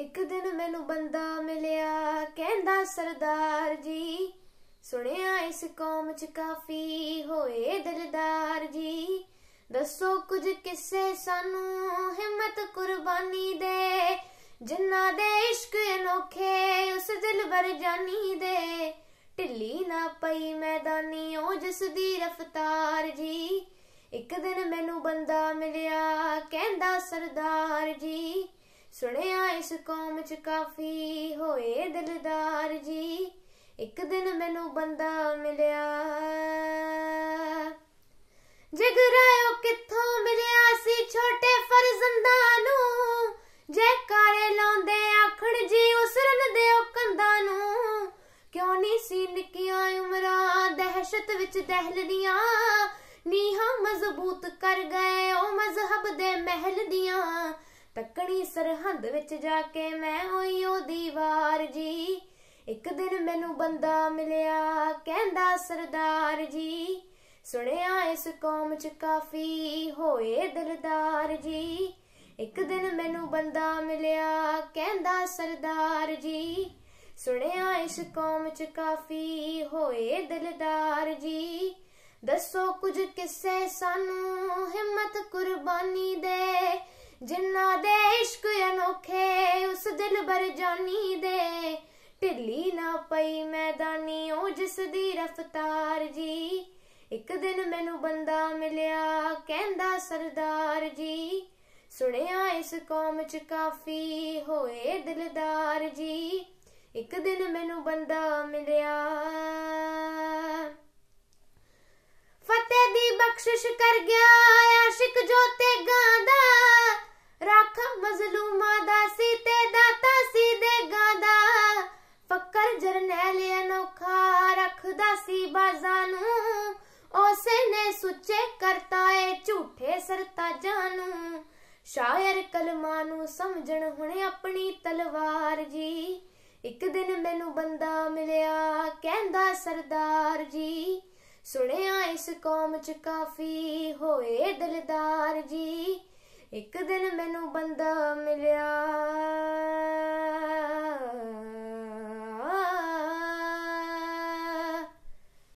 ਇੱਕ ਦਿਨ ਮੈਨੂੰ ਬੰਦਾ ਮਿਲਿਆ ਕਹਿੰਦਾ ਸਰਦਾਰ ਜੀ ਸੁਣਿਆ ਇਸ ਕੌਮ ਚ ਕਾਫੀ ਹੋਏ ਦਿਲਦਾਰ ਜੀ ਦੱਸੋ ਕੁਝ ਕਿੱਸੇ ਸਾਨੂੰ ਹਿੰਮਤ ਕੁਰਬਾਨੀ ਦੇ ਜਿਨ੍ਹਾਂ ਦੇ ਇਸ਼ਕ ਨੋਖੇ ਉਸ ਦਿਲਬਰ ਜਾਨੀ ਦੇ ਢਿੱਲੀ ਨਾ ਪਈ ਮੈਦਾਨੀ ਉਹ ਜਿਸ ਦੀ ਰਫਤਾਰ ਜੀ ਇੱਕ ਦਿਨ ਮੈਨੂੰ ਬੰਦਾ ਮਿਲਿਆ ਕਹਿੰਦਾ ਸਰਦਾਰ ਜੀ ਸੁਣਿਆ ਇਸ ਕੌਮ ਚ ਕਾਫੀ ਹੋਏ ਦਿਲਦਾਰ ਜੀ ਇੱਕ ਦਿਨ ਮੈਨੂੰ ਬੰਦਾ ਮਿਲਿਆ ਜਗਰਾਇਓ ਕਿੱਥੋਂ ਮਿਲਿਆ ਸੀ ਛੋਟੇ ਫਰਜ਼ੰਦਾਂ ਨੂੰ ਕਾਰੇ ਲਾਉਂਦੇ ਆਖਣ ਜੀ ਉਸਰਨ ਦਿਓ ਕੰਦਾਂ ਨੂੰ ਕਿਉਂ ਨਹੀਂ ਸੀ ਨਿੱਕੀਆਂ ਉਮਰਾਂ ਦਹਿਸ਼ਤ ਵਿੱਚ ਦਹਿਲਦੀਆਂ ਨੀਹਾਂ ਮਜ਼ਬੂਤ ਕਰ ਗਏ ਉਹ ਮਜ਼ਹਬ ਦੇ ਮਹਿਲ ਦੀਆਂ ਤੱਕਣੀ ਸਰਹੰਦ ਵਿੱਚ ਜਾ ਕੇ ਮੈਂ ਹੋਈ ਉਹ ਦੀਵਾਰ ਜੀ ਇੱਕ ਦਿਨ ਮੈਨੂੰ ਬੰਦਾ ਮਿਲਿਆ ਕਹਿੰਦਾ ਸਰਦਾਰ ਜੀ ਸੁਣਿਆ ਇਸ ਕੌਮ 'ਚ ਕਾਫੀ ਹੋਏ ਦਿਲਦਾਰ ਜੀ ਇੱਕ ਦਿਨ ਮੈਨੂੰ ਬੰਦਾ ਮਿਲਿਆ ਕਹਿੰਦਾ ਸਰਦਾਰ ਜੀ ਸੁਣਿਆ ਇਸ ਕੌਮ 'ਚ ਕਾਫੀ ਹੋਏ ਦਿਲਦਾਰ ਜੀ ਦੱਸੋ ਕੁਝ ਕਿੱਸੇ ਸਾਨੂੰ ਹਿੰਮਤ ਕੁਰਬਾਨੀ ਦੇ ਜਿੰਨਾ ਦੇ ਔਖੇ ਉਸ ਦਿਲ ਬਰ ਜਾਨੀ ਦੇ ਢਿੱਲੀ ਨਾ ਪਈ ਮੈਦਾਨੀ ਉਹ ਜਿਸ ਦੀ ਰਫਤਾਰ ਜੀ ਇੱਕ ਦਿਨ ਮੈਨੂੰ ਬੰਦਾ ਮਿਲਿਆ ਕਹਿੰਦਾ ਸਰਦਾਰ ਜੀ ਸੁਣਿਆ ਇਸ ਕੌਮ ਚ ਕਾਫੀ ਹੋਏ ਦਿਲਦਾਰ ਜੀ ਇੱਕ ਦਿਨ ਮੈਨੂੰ ਬੰਦਾ ਮਿਲਿਆ हस्ती बाजान ओसे ਨੇ ਸੁੱਚੇ ਕਰਤਾ ਏ ਝੂਠੇ ਸਰਤਾ ਨੂੰ ਸ਼ਾਇਰ ਕਲਮਾਂ ਨੂੰ ਸਮਝਣ ਹੁਣ ਆਪਣੀ ਤਲਵਾਰ ਜੀ ਇੱਕ ਦਿਨ ਮੈਨੂੰ ਬੰਦਾ ਮਿਲਿਆ ਕਹਿੰਦਾ ਸਰਦਾਰ ਜੀ ਸੁਣਿਆ ਇਸ ਕੌਮ ਚ ਕਾਫੀ ਹੋਏ ਦਿਲਦਾਰ ਜੀ ਇੱਕ ਦਿਨ ਮੈਨੂੰ ਬੰਦਾ